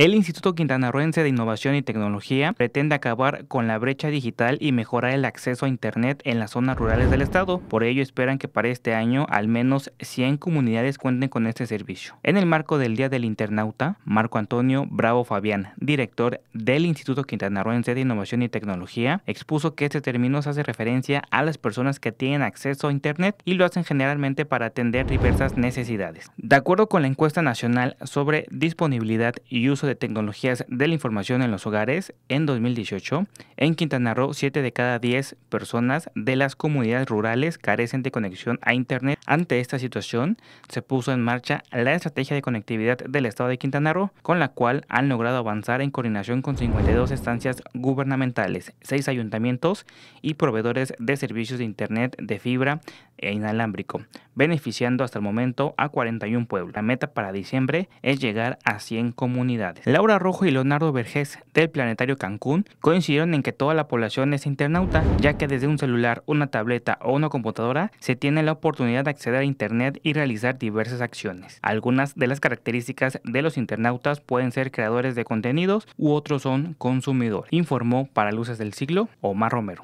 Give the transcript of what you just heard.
El Instituto Quintanarroense de Innovación y Tecnología pretende acabar con la brecha digital y mejorar el acceso a Internet en las zonas rurales del estado. Por ello esperan que para este año al menos 100 comunidades cuenten con este servicio. En el marco del Día del Internauta, Marco Antonio Bravo Fabián, director del Instituto Quintanarroense de Innovación y Tecnología, expuso que este término se hace referencia a las personas que tienen acceso a Internet y lo hacen generalmente para atender diversas necesidades. De acuerdo con la encuesta nacional sobre disponibilidad y uso de de tecnologías de la información en los hogares en 2018, en Quintana Roo 7 de cada 10 personas de las comunidades rurales carecen de conexión a Internet. Ante esta situación, se puso en marcha la estrategia de conectividad del Estado de Quintana Roo, con la cual han logrado avanzar en coordinación con 52 estancias gubernamentales, 6 ayuntamientos y proveedores de servicios de Internet de fibra e inalámbrico, beneficiando hasta el momento a 41 pueblos. La meta para diciembre es llegar a 100 comunidades. Laura Rojo y Leonardo Vergés del Planetario Cancún coincidieron en que toda la población es internauta, ya que desde un celular, una tableta o una computadora se tiene la oportunidad de acceder a Internet y realizar diversas acciones. Algunas de las características de los internautas pueden ser creadores de contenidos u otros son consumidores, informó para Luces del Siglo Omar Romero.